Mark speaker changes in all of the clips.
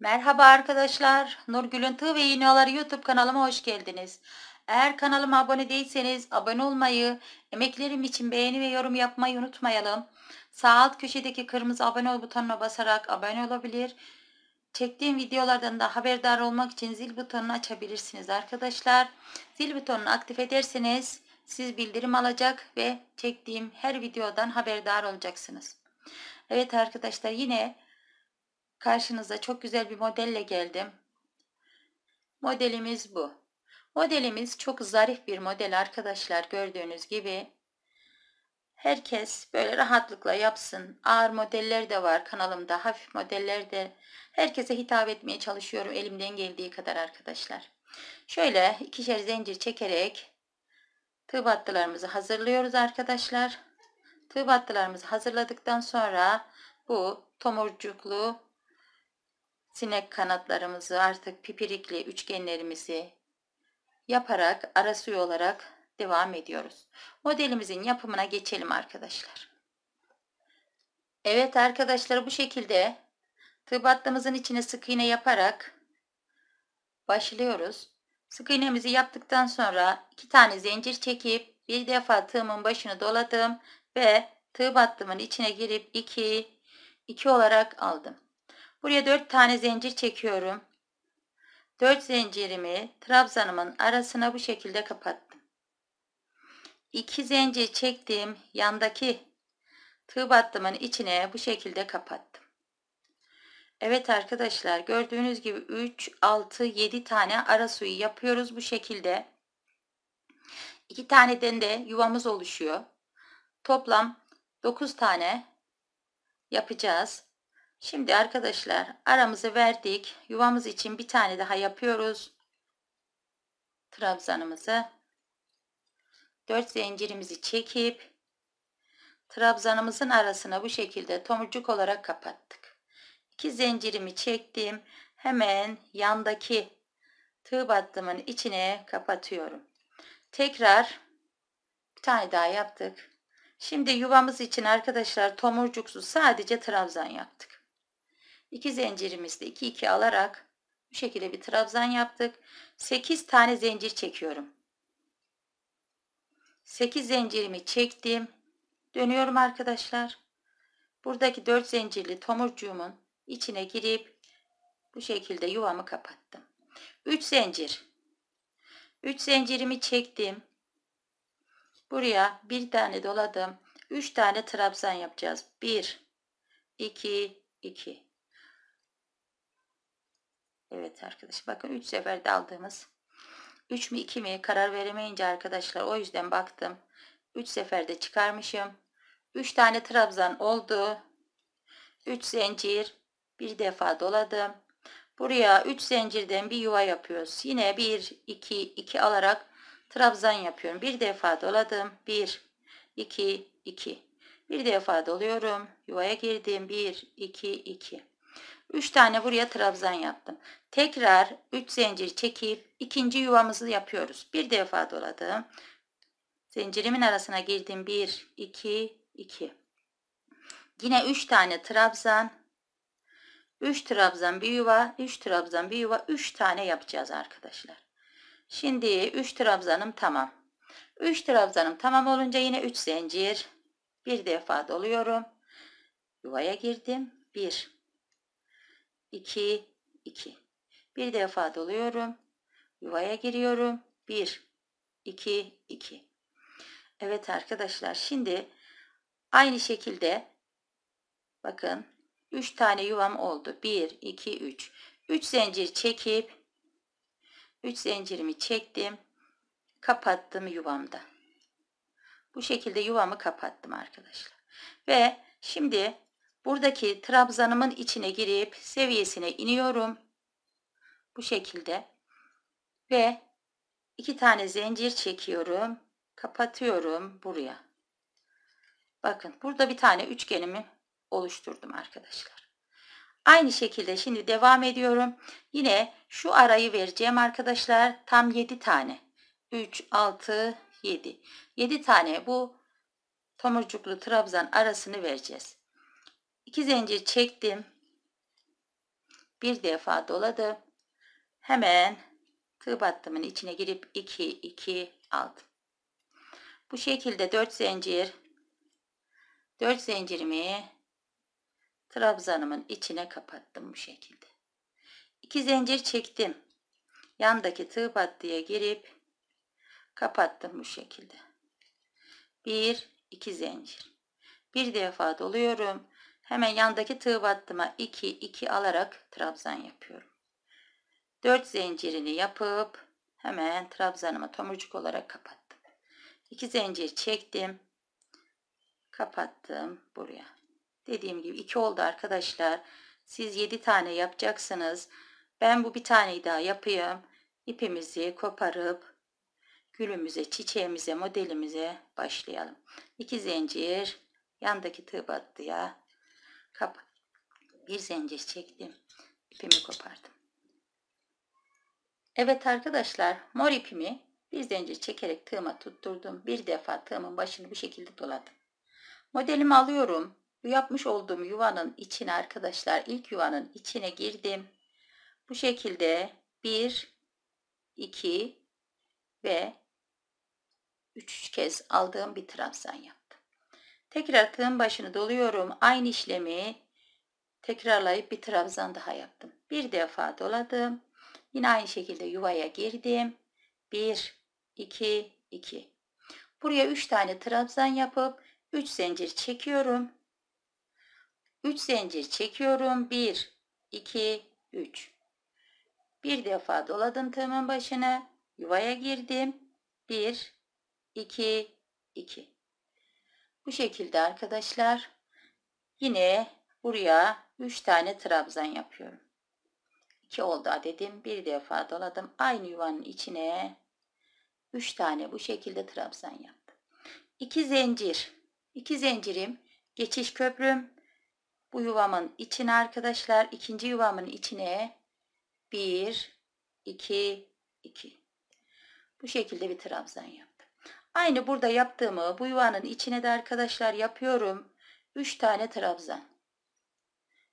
Speaker 1: Merhaba arkadaşlar. Nurgül'ün Tığ ve İğneoları YouTube kanalıma hoş geldiniz. Eğer kanalıma abone değilseniz abone olmayı, emeklerim için beğeni ve yorum yapmayı unutmayalım. Sağ alt köşedeki kırmızı abone ol butonuna basarak abone olabilir. Çektiğim videolardan da haberdar olmak için zil butonunu açabilirsiniz arkadaşlar. Zil butonunu aktif ederseniz siz bildirim alacak ve çektiğim her videodan haberdar olacaksınız. Evet arkadaşlar yine Karşınıza çok güzel bir modelle geldim. Modelimiz bu. Modelimiz çok zarif bir model arkadaşlar gördüğünüz gibi. Herkes böyle rahatlıkla yapsın. Ağır modeller de var kanalımda, hafif modeller de. Herkese hitap etmeye çalışıyorum elimden geldiği kadar arkadaşlar. Şöyle ikişer zincir çekerek tığ battılarımızı hazırlıyoruz arkadaşlar. Tığ battılarımızı hazırladıktan sonra bu tomurcuklu sinek kanatlarımızı artık pipirikli üçgenlerimizi yaparak arası olarak devam ediyoruz. Modelimizin yapımına geçelim arkadaşlar. Evet arkadaşlar bu şekilde tığ battığımızın içine sık iğne yaparak başlıyoruz. Sık iğnemizi yaptıktan sonra iki tane zincir çekip bir defa tığımın başını doladım ve tığ battımın içine girip 2 2 olarak aldım. Buraya 4 tane zincir çekiyorum. 4 zincirimi trabzanımın arasına bu şekilde kapattım. 2 zincir çektiğim yandaki tığ battımın içine bu şekilde kapattım. Evet arkadaşlar gördüğünüz gibi 3, 6, 7 tane ara suyu yapıyoruz bu şekilde. 2 taneden de yuvamız oluşuyor. Toplam 9 tane yapacağız. Şimdi arkadaşlar aramızı verdik. Yuvamız için bir tane daha yapıyoruz. Trabzanımızı 4 zincirimizi çekip trabzanımızın arasına bu şekilde tomurcuk olarak kapattık. 2 zincirimi çektim. Hemen yandaki tığ battımın içine kapatıyorum. Tekrar bir tane daha yaptık. Şimdi yuvamız için arkadaşlar tomurcuksuz sadece trabzan yaptık. 2 zincirimizde 2 2 alarak bu şekilde bir trabzan yaptık. 8 tane zincir çekiyorum. 8 zincirimi çektim. Dönüyorum arkadaşlar. Buradaki 4 zincirli tomurcuğumun içine girip bu şekilde yuvamı kapattım. 3 zincir. 3 zincirimi çektim. Buraya bir tane doladım. 3 tane trabzan yapacağız. 1 2 2 Evet arkadaşlar bakın 3 seferde aldığımız 3 mü 2 mi karar veremeyince arkadaşlar o yüzden baktım. 3 seferde çıkarmışım. 3 tane trabzan oldu. 3 zincir bir defa doladım. Buraya 3 zincirden bir yuva yapıyoruz. Yine 1 2 2 alarak trabzan yapıyorum. Bir defa doladım. 1 2 2 bir defa doluyorum. Yuvaya girdim. 1 2 2 3 tane buraya trabzan yaptım. Tekrar 3 zincir çekip ikinci yuvamızı yapıyoruz. Bir defa doladım. Zincirimin arasına girdim. 1 2 2. Yine 3 tane trabzan 3 trabzan bir yuva, 3 trabzan bir yuva, 3 tane yapacağız arkadaşlar. Şimdi 3 trabzanım tamam. 3 trabzanım tamam olunca yine 3 zincir. Bir defa doluyorum. Yuvaya girdim. 1 2, 2. Bir defa doluyorum. Yuvaya giriyorum. 1, 2, 2. Evet arkadaşlar şimdi aynı şekilde bakın 3 tane yuvam oldu. 1, 2, 3. 3 zincir çekip 3 zincirimi çektim. Kapattım yuvamda. Bu şekilde yuvamı kapattım arkadaşlar. Ve şimdi Buradaki trabzanımın içine girip seviyesine iniyorum. Bu şekilde. Ve iki tane zincir çekiyorum. Kapatıyorum buraya. Bakın burada bir tane üçgenimi oluşturdum arkadaşlar. Aynı şekilde şimdi devam ediyorum. Yine şu arayı vereceğim arkadaşlar. Tam 7 tane. 3, 6, 7. 7 tane bu tomurcuklu trabzan arasını vereceğiz. 2 zincir çektim. Bir defa doladım. Hemen tığ battımın içine girip 2 2 aldım. Bu şekilde 4 zincir 4 zincirimi trabzanımın içine kapattım bu şekilde. 2 zincir çektim. Yandaki tığ battıya girip kapattım bu şekilde. 1 2 zincir. Bir defa doluyorum. Hemen yandaki tığ battıma 2 2 alarak trabzan yapıyorum. 4 zincirini yapıp hemen trabzanımı tomurcuk olarak kapattım. 2 zincir çektim. Kapattım buraya. Dediğim gibi 2 oldu arkadaşlar. Siz 7 tane yapacaksınız. Ben bu bir taneyi daha yapayım. İpimizi koparıp gülümüze, çiçeğimize, modelimize başlayalım. 2 zincir yandaki tığ battıya kap bir zincir çektim. İpimi kopardım. Evet arkadaşlar mor ipimi bir zincir çekerek tığıma tutturdum. Bir defa tığımın başını bu şekilde doladım. Modelimi alıyorum. Bu yapmış olduğum yuvanın içine arkadaşlar ilk yuvanın içine girdim. Bu şekilde 1, 2 ve 3 kez aldığım bir trabzan yap. Tekrar tığın başını doluyorum. Aynı işlemi tekrarlayıp bir trabzan daha yaptım. Bir defa doladım. Yine aynı şekilde yuvaya girdim. 1, 2, 2. Buraya 3 tane trabzan yapıp 3 zincir çekiyorum. 3 zincir çekiyorum. 1, 2, 3. Bir defa doladım tığımın başını. Yuvaya girdim. 1, 2, 2. Bu şekilde arkadaşlar yine buraya 3 tane trabzan yapıyorum. 2 oldu dedim Bir defa doladım. Aynı yuvanın içine 3 tane bu şekilde trabzan yaptım. 2 zincir. 2 zincirim. Geçiş köprüm. Bu yuvamın içine arkadaşlar ikinci yuvamın içine 1 2 2 bu şekilde bir trabzan yap. Aynı burada yaptığımı bu yuvanın içine de arkadaşlar yapıyorum. 3 tane trabzan.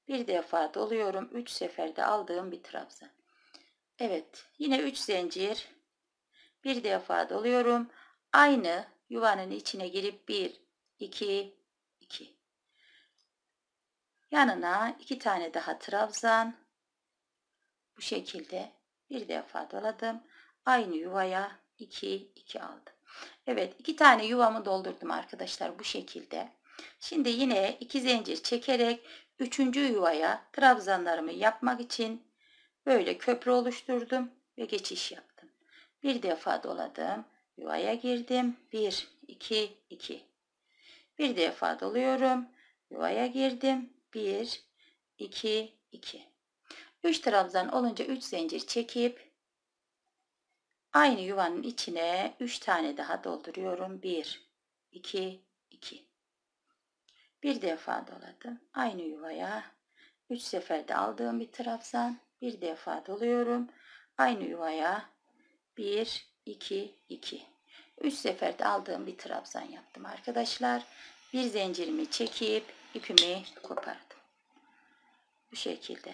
Speaker 1: Bir defa doluyorum. 3 seferde aldığım bir trabzan. Evet. Yine 3 zincir. Bir defa doluyorum. Aynı yuvanın içine girip 1, 2, 2. Yanına 2 tane daha trabzan. Bu şekilde bir defa doladım. Aynı yuvaya 2, 2 aldım. Evet iki tane yuvamı doldurdum arkadaşlar bu şekilde. Şimdi yine iki zincir çekerek üçüncü yuvaya trabzanlarımı yapmak için böyle köprü oluşturdum ve geçiş yaptım. Bir defa doladım. Yuvaya girdim. 1, 2, 2. Bir defa doluyorum. Yuvaya girdim. 1, 2, 2. 3 trabzan olunca 3 zincir çekip Aynı yuvanın içine 3 tane daha dolduruyorum. 1, 2, 2. Bir defa doladım. Aynı yuvaya 3 seferde aldığım bir trabzan. Bir defa doluyorum. Aynı yuvaya 1, 2, 2. 3 seferde aldığım bir trabzan yaptım arkadaşlar. Bir zincirimi çekip ipimi kopardım. Bu şekilde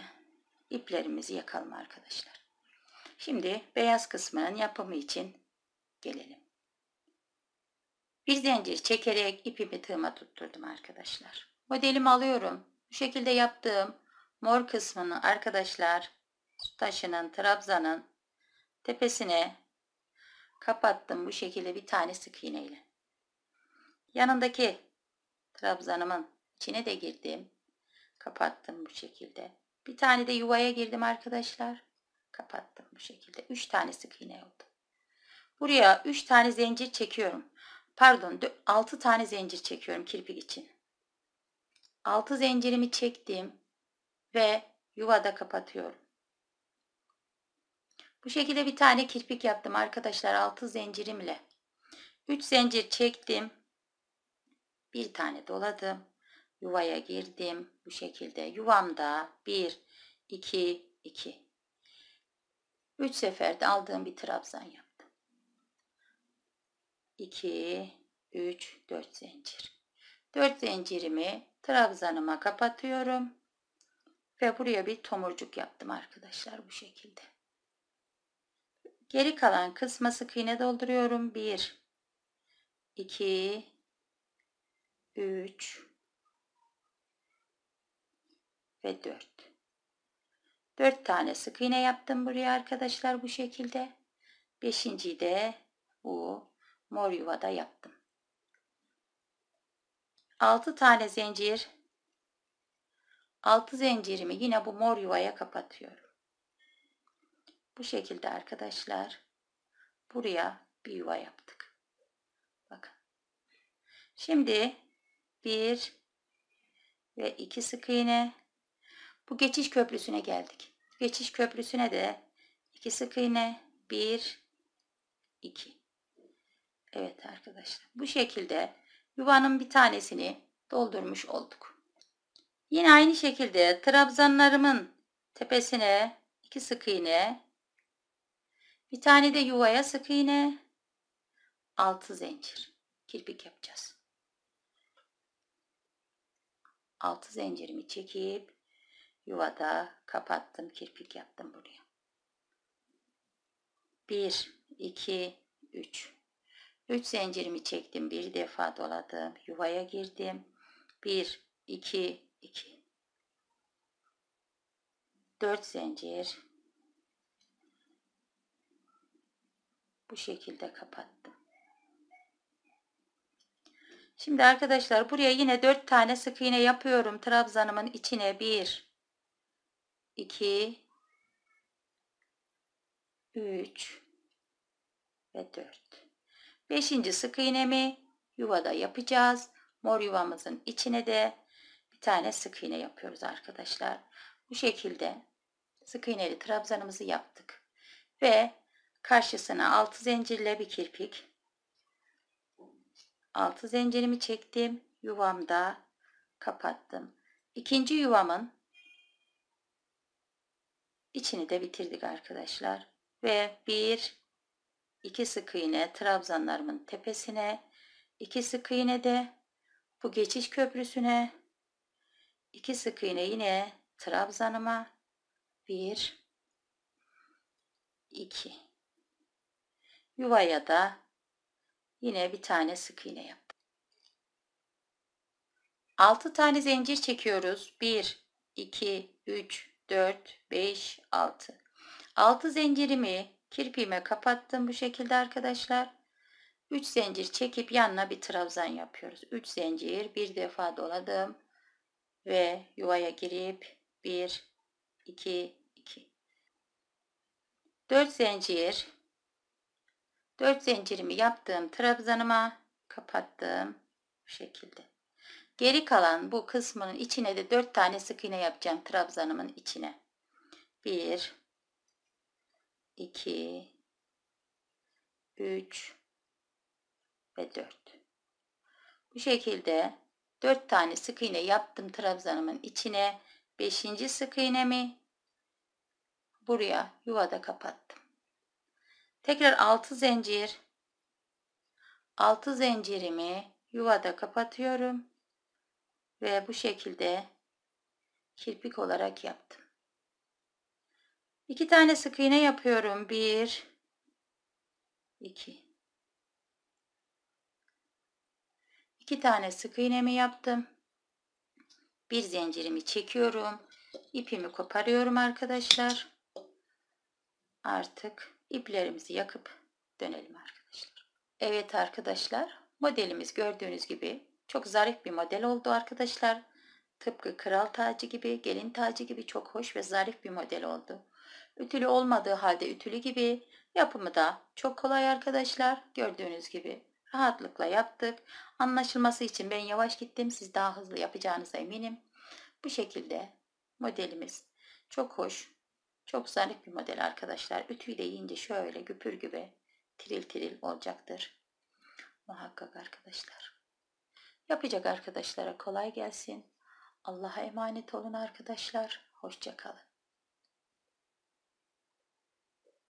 Speaker 1: iplerimizi yakalım arkadaşlar. Şimdi beyaz kısmının yapımı için gelelim. Bir zincir çekerek ipimi tığıma tutturdum arkadaşlar. Modelimi alıyorum. Bu şekilde yaptığım mor kısmını arkadaşlar taşının, trabzanın tepesine kapattım bu şekilde bir tane sık iğneyle. Yanındaki trabzanımın içine de girdim. Kapattım bu şekilde. Bir tane de yuvaya girdim arkadaşlar. Kapattım bu şekilde. Üç tane sık iğne oldu. Buraya üç tane zincir çekiyorum. Pardon altı tane zincir çekiyorum kirpik için. Altı zincirimi çektim ve yuvada kapatıyorum. Bu şekilde bir tane kirpik yaptım arkadaşlar Altı zincirimle. üç zincir çektim. Bir tane doladım. Yuvaya girdim. Bu şekilde yuvamda bir, iki, iki. 3 seferde aldığım bir trabzan yaptım. 2, 3, 4 zincir. 4 zincirimi trabzanıma kapatıyorum. Ve buraya bir tomurcuk yaptım arkadaşlar bu şekilde. Geri kalan kısma sık iğne dolduruyorum. 1, 2, 3 ve 4. 4 tane sık iğne yaptım buraya arkadaşlar bu şekilde. Beşinciyi de bu mor yuvada yaptım. 6 tane zincir 6 zincirimi yine bu mor yuvaya kapatıyorum. Bu şekilde arkadaşlar buraya bir yuva yaptık. Bakın. Şimdi 1 ve 2 sık iğne bu geçiş köprüsüne geldik geçiş köprüsüne de iki sık iğne 1 2 Evet arkadaşlar bu şekilde yuvanın bir tanesini doldurmuş olduk. Yine aynı şekilde trabzanlarımın tepesine iki sık iğne bir tane de yuvaya sık iğne 6 zincir kirpik yapacağız. 6 zincirimi çekip yuvada kapattım, kirpik yaptım buraya. 1, 2, 3. 3 zincirimi çektim. Bir defa doladım. Yuvaya girdim. 1, 2, 2. 4 zincir. Bu şekilde kapattım. Şimdi arkadaşlar buraya yine 4 tane sık iğne yapıyorum. Trabzanımın içine 1, 2 3 ve 4. 5. sık iğnemi yuvada yapacağız. Mor yuvamızın içine de bir tane sık iğne yapıyoruz arkadaşlar. Bu şekilde sık iğneli trabzanımızı yaptık. Ve karşısına 6 zincirle bir kirpik. 6 zincirimi çektim. Yuvamda kapattım. İkinci yuvamın İçini de bitirdik arkadaşlar. Ve bir, iki sık iğne trabzanlarımın tepesine, iki sık iğne de bu geçiş köprüsüne, iki sık iğne yine trabzanıma, bir, iki. Yuvaya da yine bir tane sık iğne yaptım. 6 tane zincir çekiyoruz. 1, 2, 3, 4, 5, 6. 6 zincirimi kirpiğime kapattım bu şekilde arkadaşlar. 3 zincir çekip yanına bir trabzan yapıyoruz. 3 zincir bir defa doladım ve yuvaya girip 1 2 2 4 zincir 4 zincirimi yaptım trabzanıma kapattım bu şekilde Geri kalan bu kısmının içine de 4 tane sık iğne yapacağım trabzanımın içine. 1 2 3 ve 4. Bu şekilde 4 tane sık iğne yaptım trabzanımın içine. 5. sık iğnemi buraya yuvada kapattım. Tekrar 6 zincir 6 zincirimi yuvada kapatıyorum ve bu şekilde kirpik olarak yaptım. İki tane sık iğne yapıyorum. Bir, iki. İki tane sık iğnemi yaptım. Bir zincirimi çekiyorum. İpimi koparıyorum arkadaşlar. Artık iplerimizi yakıp dönelim arkadaşlar. Evet arkadaşlar modelimiz gördüğünüz gibi çok zarif bir model oldu arkadaşlar. Tıpkı kral tacı gibi, gelin tacı gibi çok hoş ve zarif bir model oldu. Ütülü olmadığı halde ütülü gibi. Yapımı da çok kolay arkadaşlar. Gördüğünüz gibi rahatlıkla yaptık. Anlaşılması için ben yavaş gittim. Siz daha hızlı yapacağınıza eminim. Bu şekilde modelimiz çok hoş, çok zarif bir model arkadaşlar. Ütüyle yiyince şöyle güpür gibi tiril tiril olacaktır. Muhakkak arkadaşlar. Yapacak arkadaşlara kolay gelsin. Allah'a emanet olun arkadaşlar. Hoşçakalın.